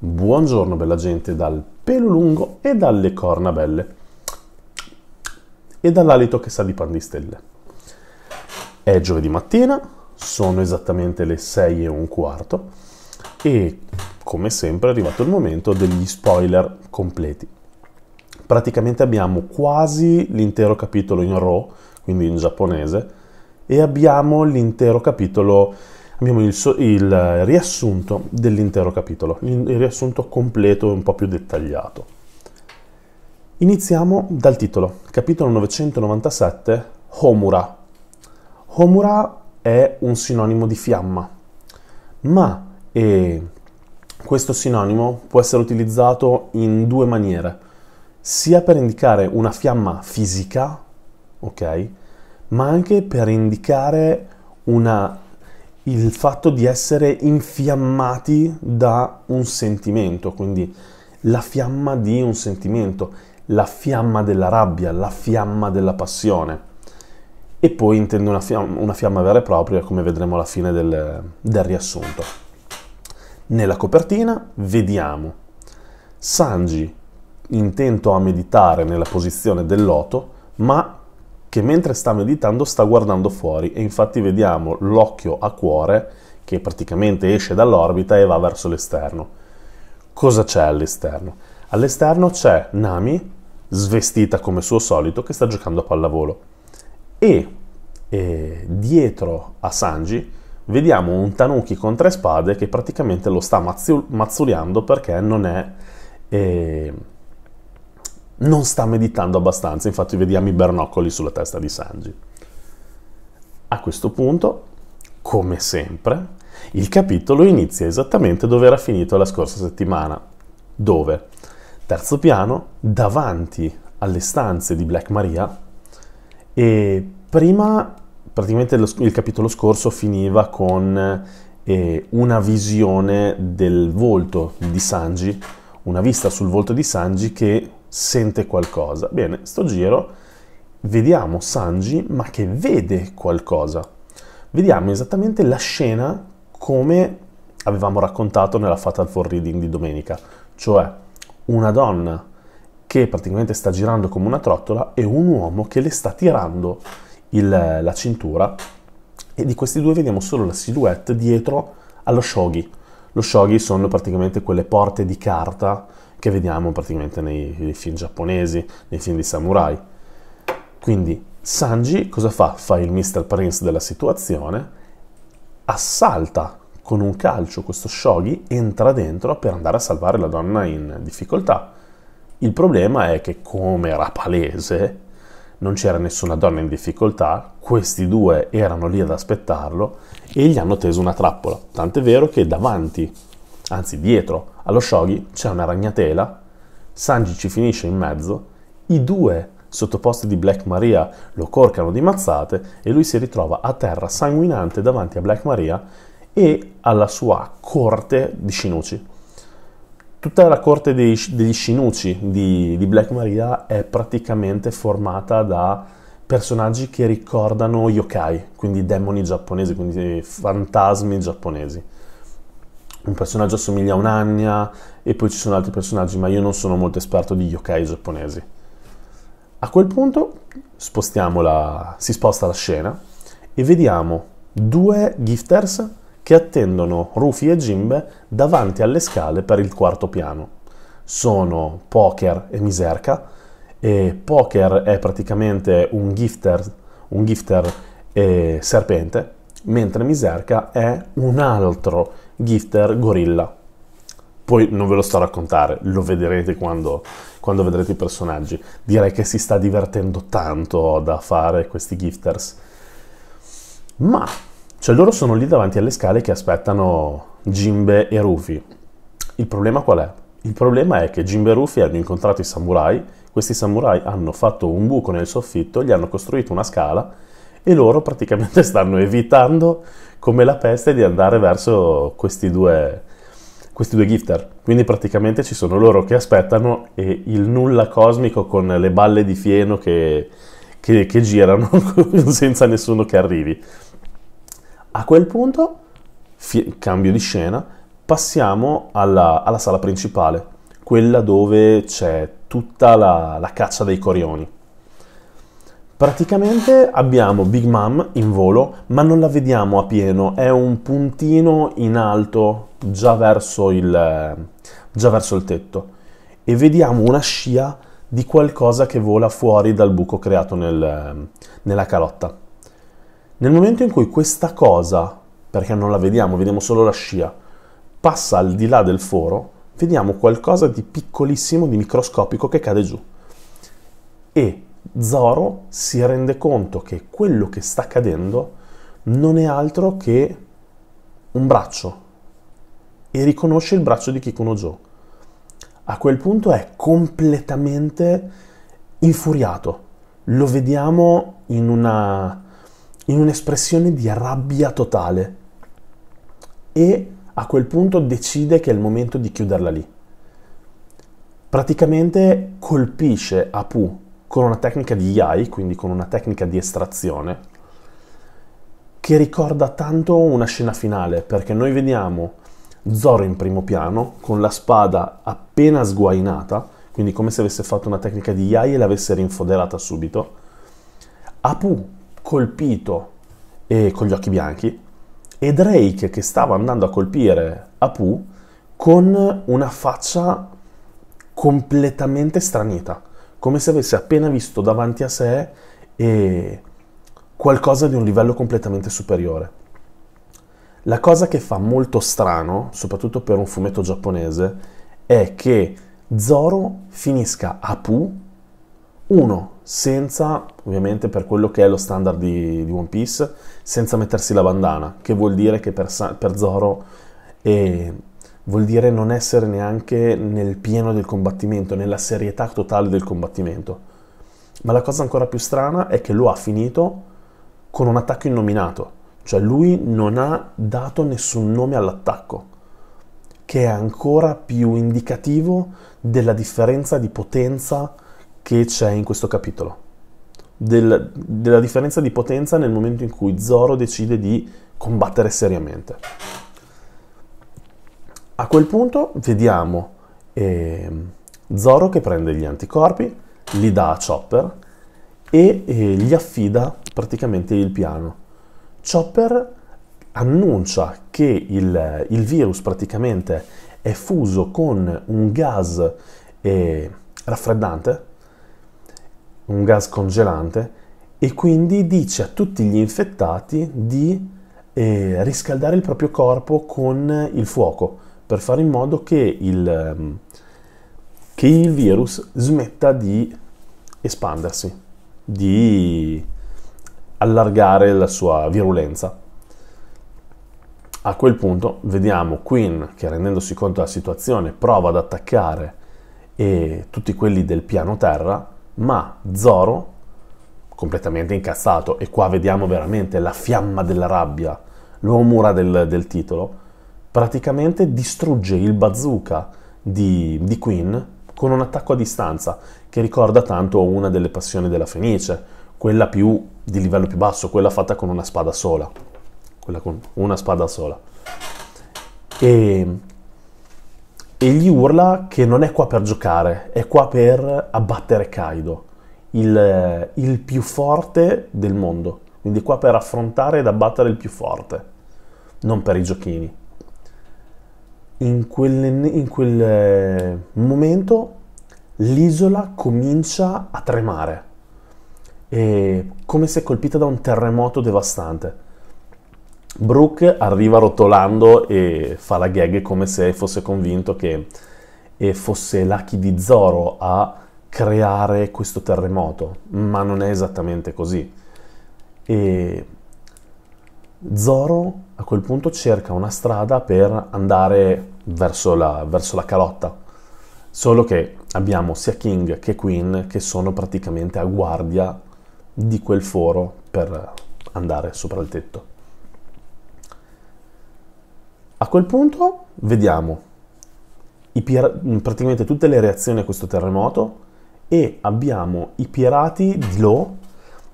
Buongiorno bella gente dal pelo lungo e dalle corna belle e dall'alito che sa di pan di stelle. È giovedì mattina, sono esattamente le 6 e un quarto e come sempre è arrivato il momento degli spoiler completi. Praticamente abbiamo quasi l'intero capitolo in RAW, quindi in giapponese, e abbiamo l'intero capitolo abbiamo il, il riassunto dell'intero capitolo, il riassunto completo e un po' più dettagliato. Iniziamo dal titolo, capitolo 997, Homura. Homura è un sinonimo di fiamma, ma eh, questo sinonimo può essere utilizzato in due maniere, sia per indicare una fiamma fisica, ok, ma anche per indicare una il fatto di essere infiammati da un sentimento, quindi la fiamma di un sentimento, la fiamma della rabbia, la fiamma della passione. E poi intendo una fiamma, una fiamma vera e propria, come vedremo alla fine del, del riassunto. Nella copertina vediamo Sanji intento a meditare nella posizione del loto, ma che mentre sta meditando sta guardando fuori e infatti vediamo l'occhio a cuore che praticamente esce dall'orbita e va verso l'esterno. Cosa c'è all'esterno? All'esterno c'è Nami, svestita come suo solito, che sta giocando a pallavolo. E, e dietro a Sanji vediamo un Tanuki con tre spade che praticamente lo sta mazzu- mazzuliando perché non è... Eh, non sta meditando abbastanza, infatti vediamo i bernoccoli sulla testa di Sanji. A questo punto, come sempre, il capitolo inizia esattamente dove era finito la scorsa settimana, dove, terzo piano, davanti alle stanze di Black Maria, e prima, praticamente lo, il capitolo scorso finiva con eh, una visione del volto di Sanji, una vista sul volto di Sanji che sente qualcosa. Bene, sto giro vediamo Sanji ma che vede qualcosa. Vediamo esattamente la scena come avevamo raccontato nella Fatal for Reading di domenica, cioè una donna che praticamente sta girando come una trottola e un uomo che le sta tirando il, la cintura e di questi due vediamo solo la silhouette dietro allo shogi. Lo shogi sono praticamente quelle porte di carta che vediamo praticamente nei, nei film giapponesi, nei film di samurai. Quindi Sanji cosa fa? Fa il Mr. Prince della situazione, assalta con un calcio questo shogi, entra dentro per andare a salvare la donna in difficoltà. Il problema è che, come era palese, non c'era nessuna donna in difficoltà, questi due erano lì ad aspettarlo e gli hanno teso una trappola. Tant'è vero che davanti, anzi dietro allo Shogi c'è una ragnatela, Sanji ci finisce in mezzo, i due sottoposti di Black Maria lo corcano di mazzate e lui si ritrova a terra sanguinante davanti a Black Maria e alla sua corte di Shinuchi. Tutta la corte dei, degli Shinuchi di, di Black Maria è praticamente formata da personaggi che ricordano yokai, quindi demoni giapponesi, quindi fantasmi giapponesi un personaggio assomiglia a un'annia e poi ci sono altri personaggi, ma io non sono molto esperto di yokai giapponesi. A quel punto la, si sposta la scena e vediamo due gifters che attendono Rufy e Jimbe davanti alle scale per il quarto piano. Sono Poker e Miserka e Poker è praticamente un gifter, un gifter eh, serpente, mentre Miserka è un altro gifter Gifter Gorilla. Poi non ve lo sto a raccontare, lo vedrete quando, quando vedrete i personaggi. Direi che si sta divertendo tanto da fare questi gifters. Ma, cioè loro sono lì davanti alle scale che aspettano Jimbe e Rufy. Il problema qual è? Il problema è che Jimbe e Rufy hanno incontrato i samurai, questi samurai hanno fatto un buco nel soffitto, gli hanno costruito una scala e loro praticamente stanno evitando come la peste di andare verso questi due, questi due gifter. Quindi praticamente ci sono loro che aspettano e il nulla cosmico con le balle di fieno che, che, che girano senza nessuno che arrivi. A quel punto, fi- cambio di scena, passiamo alla, alla, sala principale, quella dove c'è tutta la, la caccia dei corioni Praticamente abbiamo Big Mom in volo, ma non la vediamo a pieno, è un puntino in alto già verso il, già verso il tetto e vediamo una scia di qualcosa che vola fuori dal buco creato nel, nella calotta. Nel momento in cui questa cosa, perché non la vediamo, vediamo solo la scia, passa al di là del foro, vediamo qualcosa di piccolissimo, di microscopico che cade giù. E Zoro si rende conto che quello che sta accadendo non è altro che un braccio e riconosce il braccio di Kikuno Joe. A quel punto è completamente infuriato. Lo vediamo in, una, in un'espressione di rabbia totale e a quel punto decide che è il momento di chiuderla lì. Praticamente colpisce Apu con una tecnica di AI, quindi con una tecnica di estrazione, che ricorda tanto una scena finale, perché noi vediamo Zoro in primo piano, con la spada appena sguainata, quindi come se avesse fatto una tecnica di AI e l'avesse rinfoderata subito, Apu colpito e con gli occhi bianchi, e Drake che stava andando a colpire Apu con una faccia completamente stranita come se avesse appena visto davanti a sé eh, qualcosa di un livello completamente superiore. La cosa che fa molto strano, soprattutto per un fumetto giapponese, è che Zoro finisca a Pu, uno, senza, ovviamente per quello che è lo standard di, di One Piece, senza mettersi la bandana, che vuol dire che per, per Zoro eh, vuol dire non essere neanche nel pieno del combattimento, nella serietà totale del combattimento. Ma la cosa ancora più strana è che lo ha finito con un attacco innominato, cioè lui non ha dato nessun nome all'attacco, che è ancora più indicativo della differenza di potenza che c'è in questo capitolo. Del, della differenza di potenza nel momento in cui Zoro decide di combattere seriamente. A quel punto vediamo eh, Zoro che prende gli anticorpi, li dà a Chopper e eh, gli affida praticamente il piano. Chopper annuncia che il, il virus praticamente è fuso con un gas eh, raffreddante, un gas congelante, e quindi dice a tutti gli infettati di eh, riscaldare il proprio corpo con il fuoco per fare in modo che il, ehm, che il virus smetta di espandersi, di allargare la sua virulenza. A quel punto vediamo Queen che rendendosi conto della situazione prova ad attaccare tutti quelli del piano terra, ma Zoro completamente incazzato e qua vediamo veramente la fiamma della rabbia, l'omura del, del titolo, praticamente distrugge il bazooka di, di Queen con un attacco a distanza che ricorda tanto una delle passioni della Fenice, quella più di livello più basso, quella fatta con una spada sola, quella con una spada sola. E, e gli urla che non è qua per giocare, è qua per abbattere Kaido, il, il più forte del mondo, quindi qua per affrontare ed abbattere il più forte, non per i giochini in quel, in quel eh, momento l'isola comincia a tremare, e come se colpita da un terremoto devastante. Brooke arriva rotolando e fa la gag come se fosse convinto che fosse Lucky di Zoro a creare questo terremoto, ma non è esattamente così. E Zoro a quel punto cerca una strada per andare verso la, verso la calotta. Solo che abbiamo sia King che Queen che sono praticamente a guardia di quel foro per andare sopra il tetto. A quel punto vediamo pir- praticamente tutte le reazioni a questo terremoto e abbiamo i pirati di Lo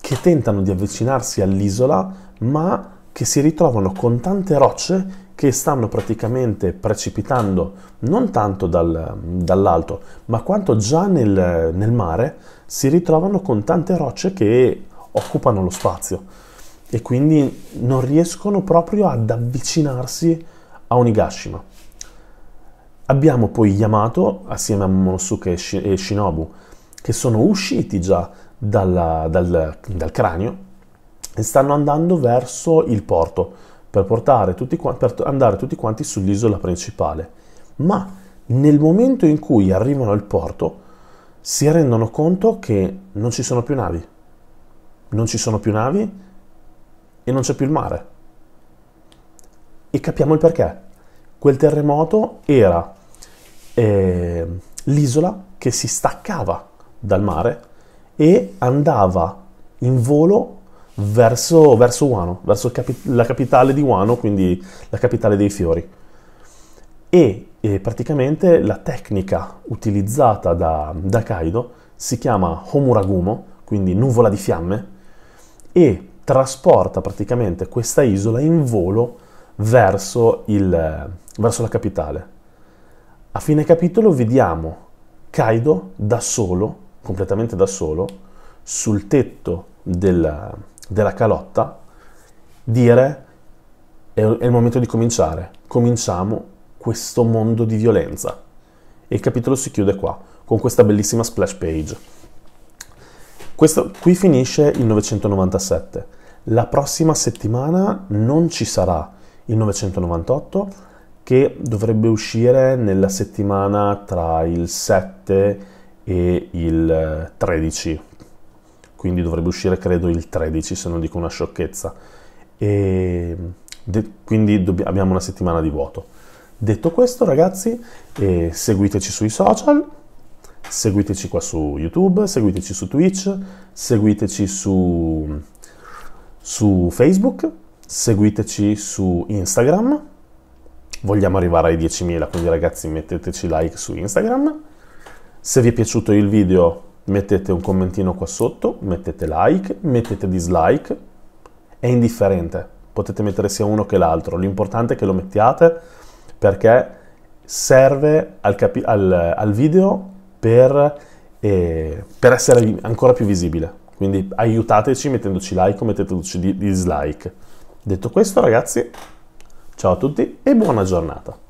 che tentano di avvicinarsi all'isola ma che si ritrovano con tante rocce che stanno praticamente precipitando non tanto dal, dall'alto, ma quanto già nel, nel mare si ritrovano con tante rocce che occupano lo spazio e quindi non riescono proprio ad avvicinarsi a Onigashima. Abbiamo poi Yamato assieme a Monosuke e Shinobu che sono usciti già dalla, dal, dal cranio e stanno andando verso il porto per, portare tutti, per andare tutti quanti sull'isola principale. Ma nel momento in cui arrivano al porto si rendono conto che non ci sono più navi. Non ci sono più navi e non c'è più il mare. E capiamo il perché. Quel terremoto era eh, l'isola che si staccava dal mare e andava in volo verso, verso Wano, verso capi- la capitale di Wano, quindi la capitale dei fiori. E, e praticamente la tecnica utilizzata da, da Kaido si chiama Homuragumo, quindi nuvola di fiamme, e trasporta praticamente questa isola in volo verso, il, verso la capitale. A fine capitolo vediamo Kaido da solo, completamente da solo, sul tetto del, della calotta, dire è, è il momento di cominciare, cominciamo questo mondo di violenza. E il capitolo si chiude qua, con questa bellissima splash page. Questo, qui finisce il 997. La prossima settimana non ci sarà il 998 che dovrebbe uscire nella settimana tra il 7 e il 13 quindi dovrebbe uscire credo il 13 se non dico una sciocchezza. E quindi abbiamo una settimana di vuoto. Detto questo ragazzi, eh, seguiteci sui social, seguiteci qua su YouTube, seguiteci su Twitch, seguiteci su, su Facebook, seguiteci su Instagram. Vogliamo arrivare ai 10.000, quindi ragazzi metteteci like su Instagram. Se vi è piaciuto il video mettete un commentino qua sotto, mettete like, mettete dislike, è indifferente, potete mettere sia uno che l'altro, l'importante è che lo mettiate perché serve al, capi- al, al video per, eh, per, essere ancora più visibile. Quindi aiutateci mettendoci like o mettendoci dislike. Detto questo ragazzi, ciao a tutti e buona giornata.